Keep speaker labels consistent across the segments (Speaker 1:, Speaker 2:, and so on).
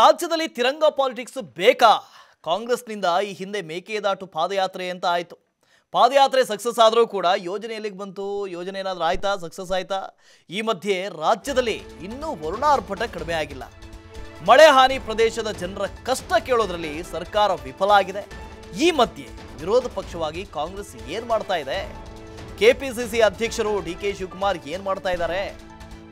Speaker 1: ರಾಜ್ಯದಲ್ಲಿ ತಿರಂಗ ಪಾಲಿಟಿಕ್ಸ್ ಬೇಕಾ ಕಾಂಗ್ರೆಸ್ನಿಂದ ಈ ಹಿಂದೆ ಮೇಕೆದಾಟು ಪಾದಯಾತ್ರೆ ಅಂತ ಆಯಿತು ಪಾದಯಾತ್ರೆ ಸಕ್ಸಸ್ ಆದರೂ ಕೂಡ ಯೋಜನೆ ಎಲ್ಲಿಗೆ ಬಂತು ಯೋಜನೆ ಏನಾದರೂ ಆಯ್ತಾ ಸಕ್ಸಸ್ ಆಯ್ತಾ ಈ ಮಧ್ಯೆ ರಾಜ್ಯದಲ್ಲಿ ಇನ್ನೂ ವರುಣಾರ್ಪಟ ಕಡಿಮೆ ಆಗಿಲ್ಲ ಮಳೆ ಹಾನಿ ಪ್ರದೇಶದ ಜನರ ಕಷ್ಟ ಕೇಳೋದ್ರಲ್ಲಿ ಸರ್ಕಾರ ವಿಫಲ ಆಗಿದೆ ಈ ಮಧ್ಯೆ ವಿರೋಧ ಪಕ್ಷವಾಗಿ ಕಾಂಗ್ರೆಸ್ ಏನು ಮಾಡ್ತಾ ಇದೆ ಕೆಪಿಸಿಸಿ ಅಧ್ಯಕ್ಷರು ಡಿ ಕೆ ಶಿವಕುಮಾರ್ ಏನು ಮಾಡ್ತಾ ಇದ್ದಾರೆ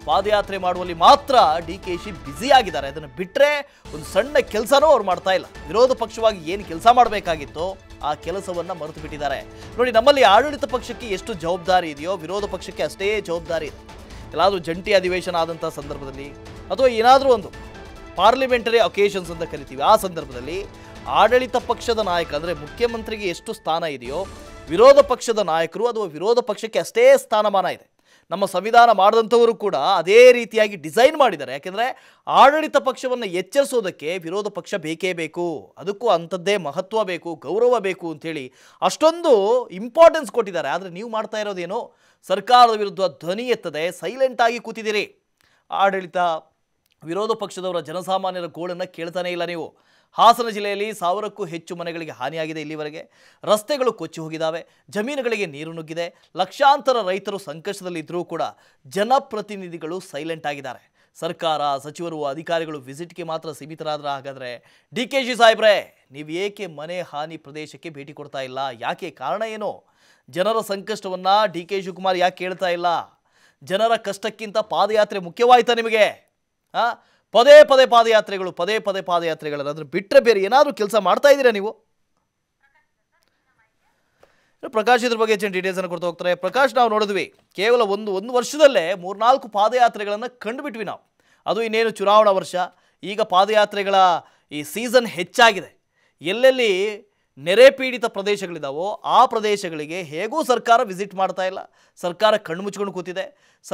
Speaker 1: ಪಾದಯಾತ್ರೆ ಮಾಡುವಲ್ಲಿ ಮಾತ್ರ ಡಿ ಕೆ ಶಿ ಬ್ಯುಸಿ ಆಗಿದ್ದಾರೆ ಅದನ್ನು ಬಿಟ್ಟರೆ ಒಂದು ಸಣ್ಣ ಕೆಲಸನೂ ಅವ್ರು ಮಾಡ್ತಾ ಇಲ್ಲ ವಿರೋಧ ಪಕ್ಷವಾಗಿ ಏನು ಕೆಲಸ ಮಾಡಬೇಕಾಗಿತ್ತೋ ಆ ಕೆಲಸವನ್ನು ಮರೆತು ಬಿಟ್ಟಿದ್ದಾರೆ ನೋಡಿ ನಮ್ಮಲ್ಲಿ ಆಡಳಿತ ಪಕ್ಷಕ್ಕೆ ಎಷ್ಟು ಜವಾಬ್ದಾರಿ ಇದೆಯೋ ವಿರೋಧ ಪಕ್ಷಕ್ಕೆ ಅಷ್ಟೇ ಜವಾಬ್ದಾರಿ ಇದೆ ಎಲ್ಲಾದರೂ ಜಂಟಿ ಅಧಿವೇಶನ ಆದಂಥ ಸಂದರ್ಭದಲ್ಲಿ ಅಥವಾ ಏನಾದರೂ ಒಂದು ಪಾರ್ಲಿಮೆಂಟರಿ ಅಕೇಶನ್ಸ್ ಅಂತ ಕರಿತೀವಿ ಆ ಸಂದರ್ಭದಲ್ಲಿ ಆಡಳಿತ ಪಕ್ಷದ ನಾಯಕ ಅಂದರೆ ಮುಖ್ಯಮಂತ್ರಿಗೆ ಎಷ್ಟು ಸ್ಥಾನ ಇದೆಯೋ ವಿರೋಧ ಪಕ್ಷದ ನಾಯಕರು ಅಥವಾ ವಿರೋಧ ಪಕ್ಷಕ್ಕೆ ಅಷ್ಟೇ ಸ್ಥಾನಮಾನ ಇದೆ ನಮ್ಮ ಸಂವಿಧಾನ ಮಾಡಿದಂಥವರು ಕೂಡ ಅದೇ ರೀತಿಯಾಗಿ ಡಿಸೈನ್ ಮಾಡಿದ್ದಾರೆ ಯಾಕೆಂದರೆ ಆಡಳಿತ ಪಕ್ಷವನ್ನು ಎಚ್ಚರಿಸೋದಕ್ಕೆ ವಿರೋಧ ಪಕ್ಷ ಬೇಕೇ ಬೇಕು ಅದಕ್ಕೂ ಅಂಥದ್ದೇ ಮಹತ್ವ ಬೇಕು ಗೌರವ ಬೇಕು ಅಂಥೇಳಿ ಅಷ್ಟೊಂದು ಇಂಪಾರ್ಟೆನ್ಸ್ ಕೊಟ್ಟಿದ್ದಾರೆ ಆದರೆ ನೀವು ಮಾಡ್ತಾ ಇರೋದೇನು ಸರ್ಕಾರದ ವಿರುದ್ಧ ಧ್ವನಿ ಎತ್ತದೆ ಸೈಲೆಂಟಾಗಿ ಕೂತಿದ್ದೀರಿ ಆಡಳಿತ ವಿರೋಧ ಪಕ್ಷದವರ ಜನಸಾಮಾನ್ಯರ ಗೋಳನ್ನು ಕೇಳ್ತಾನೇ ಇಲ್ಲ ನೀವು ಹಾಸನ ಜಿಲ್ಲೆಯಲ್ಲಿ ಸಾವಿರಕ್ಕೂ ಹೆಚ್ಚು ಮನೆಗಳಿಗೆ ಹಾನಿಯಾಗಿದೆ ಇಲ್ಲಿವರೆಗೆ ರಸ್ತೆಗಳು ಕೊಚ್ಚಿ ಹೋಗಿದ್ದಾವೆ ಜಮೀನುಗಳಿಗೆ ನೀರು ನುಗ್ಗಿದೆ ಲಕ್ಷಾಂತರ ರೈತರು ಸಂಕಷ್ಟದಲ್ಲಿದ್ದರೂ ಕೂಡ ಜನಪ್ರತಿನಿಧಿಗಳು ಸೈಲೆಂಟ್ ಆಗಿದ್ದಾರೆ ಸರ್ಕಾರ ಸಚಿವರು ಅಧಿಕಾರಿಗಳು ವಿಸಿಟ್ಗೆ ಮಾತ್ರ ಸೀಮಿತರಾದ್ರೆ ಹಾಗಾದರೆ ಡಿ ಕೆ ಜಿ ಸಾಹೇಬ್ರೆ ನೀವು ಏಕೆ ಮನೆ ಹಾನಿ ಪ್ರದೇಶಕ್ಕೆ ಭೇಟಿ ಕೊಡ್ತಾ ಇಲ್ಲ ಯಾಕೆ ಕಾರಣ ಏನು ಜನರ ಸಂಕಷ್ಟವನ್ನು ಡಿ ಕೆ ಶಿವಕುಮಾರ್ ಯಾಕೆ ಕೇಳ್ತಾ ಇಲ್ಲ ಜನರ ಕಷ್ಟಕ್ಕಿಂತ ಪಾದಯಾತ್ರೆ ಮುಖ್ಯವಾಯಿತಾ ನಿಮಗೆ ಹಾಂ ಪದೇ ಪದೇ ಪಾದಯಾತ್ರೆಗಳು ಪದೇ ಪದೇ ಪಾದಯಾತ್ರೆಗಳನ್ನಾದರೂ ಬಿಟ್ಟರೆ ಬೇರೆ ಏನಾದರೂ ಕೆಲಸ ಮಾಡ್ತಾ ಇದ್ದೀರಾ ನೀವು ಪ್ರಕಾಶ್ ಇದ್ರ ಬಗ್ಗೆ ಹೆಚ್ಚಿನ ಡೀಟೇಲ್ಸನ್ನು ಕೊಡ್ತಾ ಹೋಗ್ತಾರೆ ಪ್ರಕಾಶ್ ನಾವು ನೋಡಿದ್ವಿ ಕೇವಲ ಒಂದು ಒಂದು ವರ್ಷದಲ್ಲೇ ಮೂರ್ನಾಲ್ಕು ಪಾದಯಾತ್ರೆಗಳನ್ನು ಕಂಡುಬಿಟ್ವಿ ನಾವು ಅದು ಇನ್ನೇನು ಚುನಾವಣಾ ವರ್ಷ ಈಗ ಪಾದಯಾತ್ರೆಗಳ ಈ ಸೀಸನ್ ಹೆಚ್ಚಾಗಿದೆ ಎಲ್ಲೆಲ್ಲಿ ನೆರೆ ಪೀಡಿತ ಪ್ರದೇಶಗಳಿದ್ದಾವೋ ಆ ಪ್ರದೇಶಗಳಿಗೆ ಹೇಗೂ ಸರ್ಕಾರ ವಿಸಿಟ್ ಮಾಡ್ತಾ ಇಲ್ಲ ಸರ್ಕಾರ ಕಣ್ಮುಚ್ಕೊಂಡು ಕೂತಿದೆ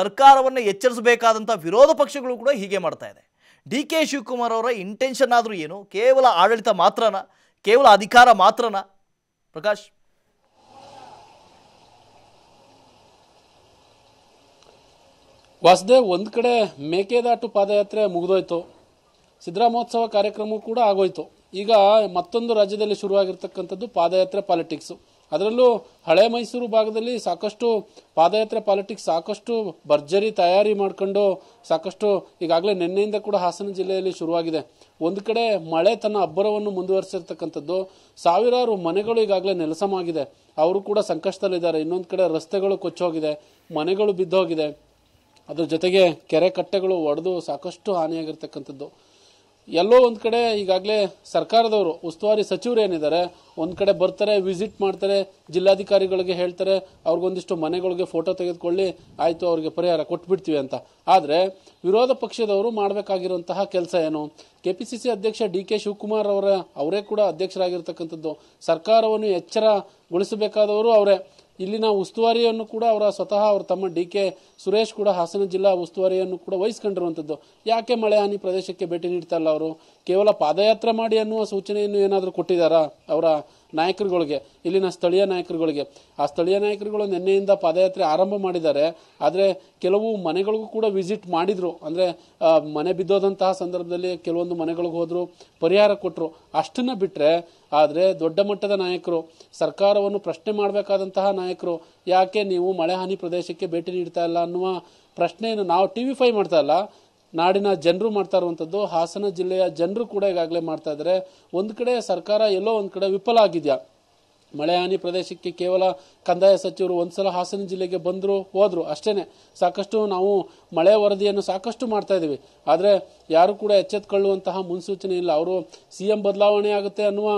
Speaker 1: ಸರ್ಕಾರವನ್ನು ಎಚ್ಚರಿಸಬೇಕಾದಂಥ ವಿರೋಧ ಪಕ್ಷಗಳು ಕೂಡ ಹೀಗೆ ಮಾಡ್ತಾ ಇದೆ ಡಿ ಕೆ ಶಿವಕುಮಾರ್ ಅವರ ಇಂಟೆನ್ಷನ್ ಆದರೂ ಏನು ಕೇವಲ ಆಡಳಿತ ಮಾತ್ರನಾ ಕೇವಲ ಅಧಿಕಾರ ಮಾತ್ರನಾ ಪ್ರಕಾಶ್
Speaker 2: ವಾಸುದೇವ್ ಒಂದು ಕಡೆ ಮೇಕೆದಾಟು ಪಾದಯಾತ್ರೆ ಮುಗಿದೋಯ್ತು ಸಿದ್ದರಾಮೋತ್ಸವ ಕಾರ್ಯಕ್ರಮವೂ ಕೂಡ ಆಗೋಯ್ತು ಈಗ ಮತ್ತೊಂದು ರಾಜ್ಯದಲ್ಲಿ ಶುರುವಾಗಿರ್ತಕ್ಕಂಥದ್ದು ಪಾದಯಾತ್ರೆ ಪಾಲಿಟಿಕ್ಸು ಅದರಲ್ಲೂ ಹಳೆ ಮೈಸೂರು ಭಾಗದಲ್ಲಿ ಸಾಕಷ್ಟು ಪಾದಯಾತ್ರೆ ಪಾಲಿಟಿಕ್ಸ್ ಸಾಕಷ್ಟು ಭರ್ಜರಿ ತಯಾರಿ ಮಾಡಿಕೊಂಡು ಸಾಕಷ್ಟು ಈಗಾಗಲೇ ನಿನ್ನೆಯಿಂದ ಕೂಡ ಹಾಸನ ಜಿಲ್ಲೆಯಲ್ಲಿ ಶುರುವಾಗಿದೆ ಒಂದು ಕಡೆ ಮಳೆ ತನ್ನ ಅಬ್ಬರವನ್ನು ಮುಂದುವರಿಸಿರ್ತಕ್ಕಂಥದ್ದು ಸಾವಿರಾರು ಮನೆಗಳು ಈಗಾಗಲೇ ನೆಲಸಮಾಗಿದೆ ಅವರು ಕೂಡ ಸಂಕಷ್ಟದಲ್ಲಿದ್ದಾರೆ ಇನ್ನೊಂದು ಕಡೆ ರಸ್ತೆಗಳು ಕೊಚ್ಚೋಗಿದೆ ಮನೆಗಳು ಬಿದ್ದೋಗಿದೆ ಅದ್ರ ಜೊತೆಗೆ ಕೆರೆ ಕಟ್ಟೆಗಳು ಒಡೆದು ಸಾಕಷ್ಟು ಹಾನಿಯಾಗಿರ್ತಕ್ಕಂಥದ್ದು ಎಲ್ಲೋ ಒಂದು ಕಡೆ ಈಗಾಗಲೇ ಸರ್ಕಾರದವರು ಉಸ್ತುವಾರಿ ಸಚಿವರು ಏನಿದ್ದಾರೆ ಒಂದು ಕಡೆ ಬರ್ತಾರೆ ವಿಸಿಟ್ ಮಾಡ್ತಾರೆ ಜಿಲ್ಲಾಧಿಕಾರಿಗಳಿಗೆ ಹೇಳ್ತಾರೆ ಅವ್ರಿಗೊಂದಿಷ್ಟು ಮನೆಗಳಿಗೆ ಫೋಟೋ ತೆಗೆದುಕೊಳ್ಳಿ ಆಯಿತು ಅವ್ರಿಗೆ ಪರಿಹಾರ ಕೊಟ್ಬಿಡ್ತೀವಿ ಅಂತ ಆದರೆ ವಿರೋಧ ಪಕ್ಷದವರು ಮಾಡಬೇಕಾಗಿರುವಂತಹ ಕೆಲಸ ಏನು ಕೆ ಪಿ ಸಿ ಸಿ ಅಧ್ಯಕ್ಷ ಡಿ ಕೆ ಶಿವಕುಮಾರ್ ಅವರ ಅವರೇ ಕೂಡ ಅಧ್ಯಕ್ಷರಾಗಿರ್ತಕ್ಕಂಥದ್ದು ಸರ್ಕಾರವನ್ನು ಎಚ್ಚರಗೊಳಿಸಬೇಕಾದವರು ಅವರೇ ಇಲ್ಲಿನ ಉಸ್ತುವಾರಿಯನ್ನು ಕೂಡ ಅವರ ಸ್ವತಃ ಅವರ ತಮ್ಮ ಡಿ ಕೆ ಸುರೇಶ್ ಕೂಡ ಹಾಸನ ಜಿಲ್ಲಾ ಉಸ್ತುವಾರಿಯನ್ನು ಕೂಡ ವಹಿಸ್ಕೊಂಡಿರುವಂಥದ್ದು ಯಾಕೆ ಮಳೆ ಹಾನಿ ಪ್ರದೇಶಕ್ಕೆ ಭೇಟಿ ನೀಡ್ತಾ ಇಲ್ಲ ಅವರು ಕೇವಲ ಪಾದಯಾತ್ರೆ ಮಾಡಿ ಅನ್ನುವ ಸೂಚನೆಯನ್ನು ಏನಾದರೂ ಕೊಟ್ಟಿದ್ದಾರಾ ಅವರ ನಾಯಕರುಗಳಿಗೆ ಇಲ್ಲಿನ ಸ್ಥಳೀಯ ನಾಯಕರುಗಳಿಗೆ ಆ ಸ್ಥಳೀಯ ನಾಯಕರುಗಳು ನಿನ್ನೆಯಿಂದ ಪಾದಯಾತ್ರೆ ಆರಂಭ ಮಾಡಿದ್ದಾರೆ ಆದರೆ ಕೆಲವು ಮನೆಗಳಿಗೂ ಕೂಡ ವಿಸಿಟ್ ಮಾಡಿದರು ಅಂದರೆ ಮನೆ ಬಿದ್ದೋದಂತಹ ಸಂದರ್ಭದಲ್ಲಿ ಕೆಲವೊಂದು ಮನೆಗಳಿಗೆ ಹೋದರು ಪರಿಹಾರ ಕೊಟ್ಟರು ಅಷ್ಟನ್ನು ಬಿಟ್ಟರೆ ಆದರೆ ದೊಡ್ಡ ಮಟ್ಟದ ನಾಯಕರು ಸರ್ಕಾರವನ್ನು ಪ್ರಶ್ನೆ ಮಾಡಬೇಕಾದಂತಹ ನಾಯಕರು ಯಾಕೆ ನೀವು ಮಳೆ ಹಾನಿ ಪ್ರದೇಶಕ್ಕೆ ಭೇಟಿ ನೀಡ್ತಾ ಇಲ್ಲ ಅನ್ನುವ ಪ್ರಶ್ನೆಯನ್ನು ನಾವು ಟಿ ವಿ ಫೈ ಮಾಡ್ತಾ ಇಲ್ಲ ನಾಡಿನ ಜನರು ಮಾಡ್ತಾ ಇರುವಂಥದ್ದು ಹಾಸನ ಜಿಲ್ಲೆಯ ಜನರು ಕೂಡ ಈಗಾಗಲೇ ಮಾಡ್ತಾ ಇದ್ದಾರೆ ಒಂದು ಕಡೆ ಸರ್ಕಾರ ಎಲ್ಲೋ ಒಂದು ಕಡೆ ವಿಫಲ ಆಗಿದೆಯಾ ಮಳೆಹಾನಿ ಪ್ರದೇಶಕ್ಕೆ ಕೇವಲ ಕಂದಾಯ ಸಚಿವರು ಒಂದ್ಸಲ ಹಾಸನ ಜಿಲ್ಲೆಗೆ ಬಂದರು ಹೋದರು ಅಷ್ಟೇ ಸಾಕಷ್ಟು ನಾವು ಮಳೆ ವರದಿಯನ್ನು ಸಾಕಷ್ಟು ಮಾಡ್ತಾ ಇದ್ದೀವಿ ಆದರೆ ಯಾರು ಕೂಡ ಎಚ್ಚೆತ್ಕೊಳ್ಳುವಂತಹ ಮುನ್ಸೂಚನೆ ಇಲ್ಲ ಅವರು ಸಿ ಎಂ ಬದಲಾವಣೆ ಆಗುತ್ತೆ ಅನ್ನುವ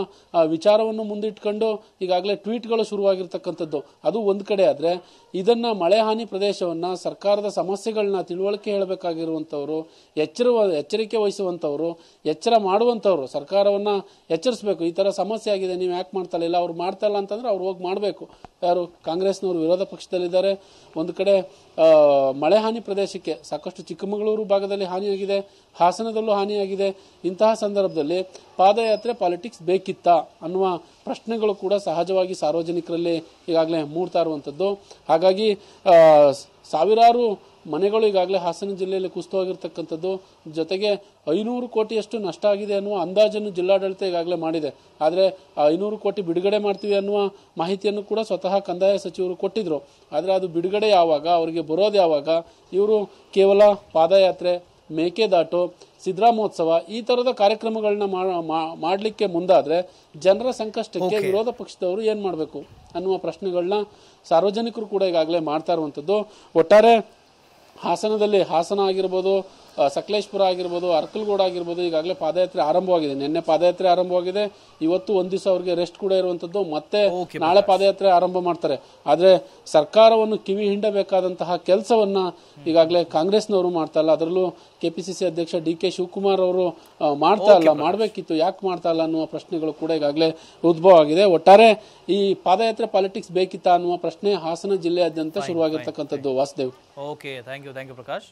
Speaker 2: ವಿಚಾರವನ್ನು ಮುಂದಿಟ್ಕೊಂಡು ಈಗಾಗಲೇ ಟ್ವೀಟ್ಗಳು ಶುರುವಾಗಿರ್ತಕ್ಕಂಥದ್ದು ಅದು ಒಂದು ಕಡೆ ಆದರೆ ಇದನ್ನು ಮಳೆ ಹಾನಿ ಪ್ರದೇಶವನ್ನು ಸರ್ಕಾರದ ಸಮಸ್ಯೆಗಳನ್ನ ತಿಳುವಳಿಕೆ ಹೇಳಬೇಕಾಗಿರುವಂಥವ್ರು ಎಚ್ಚರ ಎಚ್ಚರಿಕೆ ವಹಿಸುವಂಥವ್ರು ಎಚ್ಚರ ಮಾಡುವಂಥವ್ರು ಸರ್ಕಾರವನ್ನು ಎಚ್ಚರಿಸಬೇಕು ಈ ಥರ ಸಮಸ್ಯೆ ಆಗಿದೆ ನೀವು ಯಾಕೆ ಮಾಡ್ತಾ ಇಲ್ಲ ಅವ್ರು ಮಾಡ್ತಾ ಮಾಡ್ತಾ ಅಂತಂದ್ರೆ ಅವ್ರು ಹೋಗಿ ಮಾಡಬೇಕು ಯಾರು ಕಾಂಗ್ರೆಸ್ನವರು ವಿರೋಧ ಪಕ್ಷದಲ್ಲಿದ್ದಾರೆ ಒಂದು ಕಡೆ ಮಳೆ ಹಾನಿ ಪ್ರದೇಶಕ್ಕೆ ಸಾಕಷ್ಟು ಚಿಕ್ಕಮಗಳೂರು ಭಾಗದಲ್ಲಿ ಹಾನಿಯಾಗಿದೆ ಹಾಸನದಲ್ಲೂ ಹಾನಿಯಾಗಿದೆ ಇಂತಹ ಸಂದರ್ಭದಲ್ಲಿ ಪಾದಯಾತ್ರೆ ಪಾಲಿಟಿಕ್ಸ್ ಬೇಕಿತ್ತಾ ಅನ್ನುವ ಪ್ರಶ್ನೆಗಳು ಕೂಡ ಸಹಜವಾಗಿ ಸಾರ್ವಜನಿಕರಲ್ಲಿ ಈಗಾಗಲೇ ಮೂಡ್ತಾ ಇರುವಂಥದ್ದು ಹಾಗಾಗಿ ಸಾವಿರಾರು ಮನೆಗಳು ಈಗಾಗಲೇ ಹಾಸನ ಜಿಲ್ಲೆಯಲ್ಲಿ ಕುಸಿತವಾಗಿರ್ತಕ್ಕಂಥದ್ದು ಜೊತೆಗೆ ಐನೂರು ಕೋಟಿಯಷ್ಟು ನಷ್ಟ ಆಗಿದೆ ಅನ್ನುವ ಅಂದಾಜನ್ನು ಜಿಲ್ಲಾಡಳಿತ ಈಗಾಗಲೇ ಮಾಡಿದೆ ಆದರೆ ಐನೂರು ಕೋಟಿ ಬಿಡುಗಡೆ ಮಾಡ್ತೀವಿ ಅನ್ನುವ ಮಾಹಿತಿಯನ್ನು ಕೂಡ ಸ್ವತಃ ಕಂದಾಯ ಸಚಿವರು ಕೊಟ್ಟಿದ್ರು ಆದರೆ ಅದು ಬಿಡುಗಡೆ ಯಾವಾಗ ಅವರಿಗೆ ಬರೋದು ಯಾವಾಗ ಇವರು ಕೇವಲ ಪಾದಯಾತ್ರೆ ಮೇಕೆದಾಟು ಸಿದ್ದರಾಮೋತ್ಸವ ಈ ಥರದ ಕಾರ್ಯಕ್ರಮಗಳನ್ನ ಮಾಡಲಿಕ್ಕೆ ಮುಂದಾದರೆ ಜನರ ಸಂಕಷ್ಟಕ್ಕೆ ವಿರೋಧ ಪಕ್ಷದವರು ಏನು ಮಾಡಬೇಕು ಅನ್ನುವ ಪ್ರಶ್ನೆಗಳನ್ನ ಸಾರ್ವಜನಿಕರು ಕೂಡ ಈಗಾಗಲೇ ಮಾಡ್ತಾ ಇರುವಂಥದ್ದು ಒಟ್ಟಾರೆ ಹಾಸನದಲ್ಲಿ ಹಾಸನ ಆಗಿರ್ಬೋದು ಸಕಲೇಶ್ಪುರ ಆಗಿರ್ಬೋದು ಅರ್ಕಲ್ಗೋಡ್ ಆಗಿರ್ಬೋದು ಈಗಾಗಲೇ ಪಾದಯಾತ್ರೆ ಆರಂಭವಾಗಿದೆ ನಿನ್ನೆ ಪಾದಯಾತ್ರೆ ಆರಂಭವಾಗಿದೆ ಇವತ್ತು ಒಂದು ದಿವಸ ಅವರಿಗೆ ರೆಸ್ಟ್ ಕೂಡ ಇರುವಂತದ್ದು ಮತ್ತೆ ನಾಳೆ ಪಾದಯಾತ್ರೆ ಆರಂಭ ಮಾಡ್ತಾರೆ ಆದರೆ ಸರ್ಕಾರವನ್ನು ಕಿವಿ ಹಿಂಡಬೇಕಾದಂತಹ ಕೆಲಸವನ್ನ ಈಗಾಗಲೇ ಕಾಂಗ್ರೆಸ್ನವರು ಮಾಡ್ತಾ ಇಲ್ಲ ಅದರಲ್ಲೂ ಕೆಪಿಸಿಸಿ ಅಧ್ಯಕ್ಷ ಡಿ ಕೆ ಶಿವಕುಮಾರ್ ಅವರು ಮಾಡ್ತಾ ಇಲ್ಲ ಮಾಡಬೇಕಿತ್ತು ಯಾಕೆ ಮಾಡ್ತಾ ಇಲ್ಲ ಅನ್ನುವ ಪ್ರಶ್ನೆಗಳು ಕೂಡ ಈಗಾಗಲೇ ಉದ್ಭವ ಆಗಿದೆ ಒಟ್ಟಾರೆ ಈ ಪಾದಯಾತ್ರೆ ಪಾಲಿಟಿಕ್ಸ್ ಬೇಕಿತ್ತ ಅನ್ನುವ ಪ್ರಶ್ನೆ ಹಾಸನ ಜಿಲ್ಲೆಯಾದ್ಯಂತ ಶುರುವಾಗಿರ್ತಕ್ಕಂಥದ್ದು Vasudev
Speaker 1: okay thank thank you Prakash